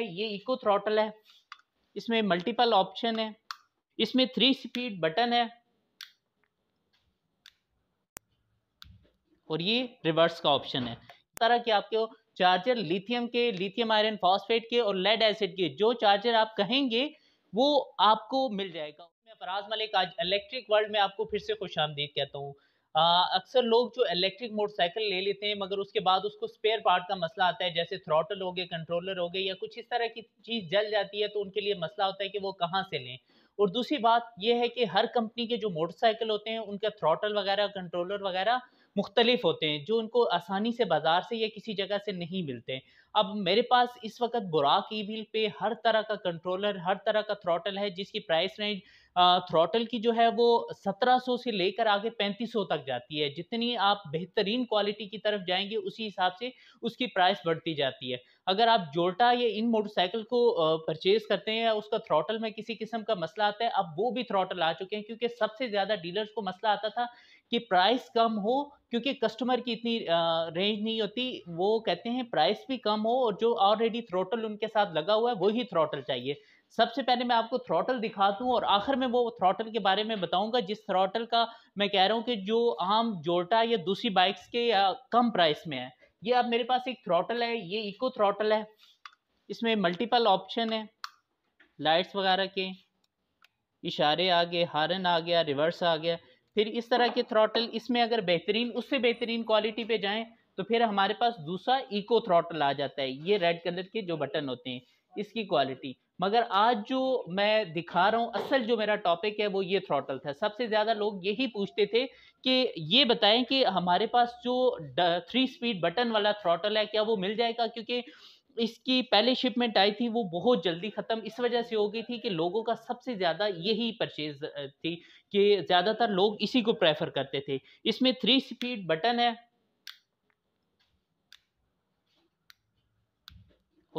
ये eco throttle है इसमें मल्टीपल ऑप्शन है इसमें थ्री स्पीड बटन है और ये रिवर्स का ऑप्शन है तरह के आपके चार्जर लिथियम के लिथियम आयरन फास्फेट के और लेड एसिड के जो चार्जर आप कहेंगे वो आपको मिल जाएगा मैं फराज मलिक आज इलेक्ट्रिक वर्ल्ड में आपको फिर से खुश आमदीद कहता हूँ अक्सर लोग जो इलेक्ट्रिक मोटरसाइकिल ले लेते हैं मगर उसके बाद उसको स्पेयर पार्ट का मसला आता है जैसे थ्रॉटल हो गए कंट्रोलर हो गए या कुछ इस तरह की चीज़ जल जाती है तो उनके लिए मसला होता है कि वो कहाँ से लें और दूसरी बात यह है कि हर कंपनी के जो मोटरसाइकिल होते हैं उनका थ्रॉटल वगैरह कंट्रोलर वगैरह मुख्तलिफ होते हैं जो उनको आसानी से बाज़ार से या किसी जगह से नहीं मिलते हैं अब मेरे पास इस वक्त बुराक ई पे हर तरह का कंट्रोलर हर तरह का थ्रोटल है जिसकी प्राइस रेंज थ्रॉटल की जो है वो 1700 से लेकर आगे 3500 तक जाती है जितनी आप बेहतरीन क्वालिटी की तरफ जाएंगे उसी हिसाब से उसकी प्राइस बढ़ती जाती है अगर आप जोल्टा या इन मोटरसाइकिल को परचेज करते हैं या उसका थ्रॉटल में किसी किस्म का मसला आता है अब वो भी थ्रॉटल आ चुके हैं क्योंकि सबसे ज़्यादा डीलर्स को मसला आता था कि प्राइस कम हो क्योंकि कस्टमर की इतनी रेंज नहीं होती वो कहते हैं प्राइस भी कम हो और जो ऑलरेडी थ्रोटल उनके साथ लगा हुआ है वही थ्रोटल चाहिए सबसे पहले मैं आपको थ्रोटल दिखा दूँ और आखिर में वो थ्रोटल के बारे में बताऊंगा जिस थ्रोटल का मैं कह रहा हूँ कि जो आम जोटा या दूसरी बाइक्स के कम प्राइस में है ये अब मेरे पास एक थ्रोटल है ये इको थ्रोटल है इसमें मल्टीपल ऑप्शन है लाइट्स वगैरह के इशारे आ गए हारन आ गया रिवर्स आ गया फिर इस तरह के थ्रॉटल इसमें अगर बेहतरीन उससे बेहतरीन क्वालिटी पे जाएं तो फिर हमारे पास दूसरा इको थ्रॉटल आ जाता है ये रेड कलर के जो बटन होते हैं इसकी क्वालिटी मगर आज जो मैं दिखा रहा हूँ असल जो मेरा टॉपिक है वो ये थ्रॉटल था सबसे ज़्यादा लोग यही पूछते थे कि ये बताएं कि हमारे पास जो थ्री स्पीड बटन वाला थ्रॉटल है क्या वो मिल जाएगा क्योंकि इसकी पहली शिपमेंट आई थी वो बहुत जल्दी ख़त्म इस वजह से हो गई थी कि लोगों का सबसे ज़्यादा यही परचेज थी कि ज़्यादातर लोग इसी को प्रेफर करते थे इसमें थ्री स्पीड बटन है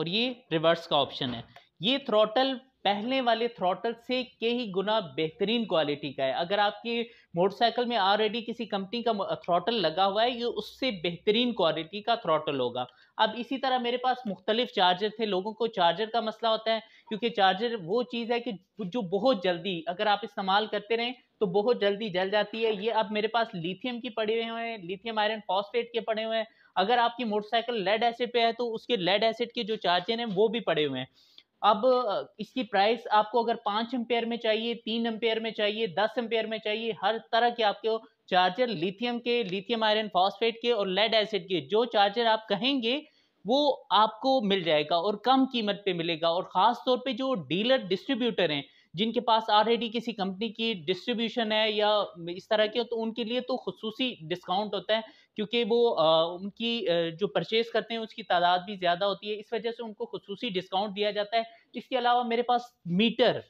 और ये रिवर्स का ऑप्शन है ये थ्रोटल पहले वाले थ्रॉटल से कई गुना बेहतरीन क्वालिटी का है अगर आपकी मोटरसाइकिल में ऑलरेडी किसी कंपनी का थ्रॉटल लगा हुआ है ये उससे बेहतरीन क्वालिटी का थ्रॉटल होगा अब इसी तरह मेरे पास मुख्तलिफ चार्जर थे लोगों को चार्जर का मसला होता है क्योंकि चार्जर वो चीज़ है कि जो बहुत जल्दी अगर आप इस्तेमाल करते रहें तो बहुत जल्दी जल जाती है ये अब मेरे पास लिथियम की पड़े हुए हैं लिथियम आयरन फॉस्फेट के पड़े हुए हैं अगर आपकी मोटरसाइकिल लेड एसिड पे है तो उसके लेड एसिड के जो चार्जर हैं वो भी पड़े हुए हैं अब इसकी प्राइस आपको अगर पाँच एम्पेयर में चाहिए तीन एम्पेयर में चाहिए दस एम्पेयर में चाहिए हर तरह के आपको चार्जर लिथियम के लिथियम आयरन फॉस्फेट के और लेड एसिड के जो चार्जर आप कहेंगे वो आपको मिल जाएगा और कम कीमत पे मिलेगा और ख़ास तौर पे जो डीलर डिस्ट्रीब्यूटर हैं जिनके पास ऑलरेडी किसी कंपनी की डिस्ट्रीब्यूशन है या इस तरह के तो उनके लिए तो खसूसी डिस्काउंट होता है क्योंकि वो उनकी जो परचेज करते हैं उसकी तादाद भी ज़्यादा होती है इस वजह से उनको खसूस डिस्काउंट दिया जाता है इसके अलावा मेरे पास मीटर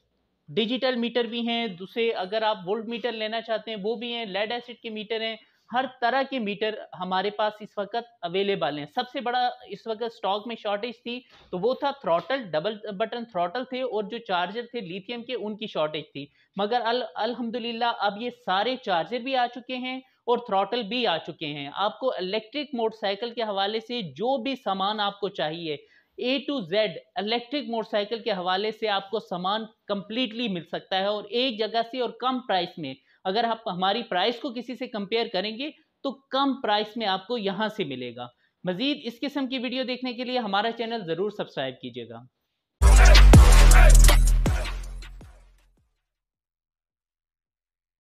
डिजिटल मीटर भी हैं दूसरे अगर आप वोल्ट मीटर लेना चाहते हैं वो भी हैं लेड एसिड के मीटर हैं हर तरह के मीटर हमारे पास इस वक्त अवेलेबल हैं सबसे बड़ा इस वक्त स्टॉक में शॉर्टेज थी तो वो था थ्रॉटल डबल बटन थ्रॉटल थे और जो चार्जर थे लिथियम के उनकी शॉर्टेज थी मगर अल अल्हम्दुलिल्लाह अब ये सारे चार्जर भी आ चुके हैं और थ्रॉटल भी आ चुके हैं आपको इलेक्ट्रिक मोटरसाइकिल के हवाले से जो भी सामान आपको चाहिए A to Z electric motorcycle के हवाले से आपको सामान कम्प्लीटली मिल सकता है और एक जगह से और कम प्राइस में अगर आप हमारी प्राइस को किसी से कंपेयर करेंगे तो कम प्राइस में आपको यहाँ से मिलेगा मज़ीद इस किस्म की वीडियो देखने के लिए हमारा चैनल ज़रूर सब्सक्राइब कीजिएगा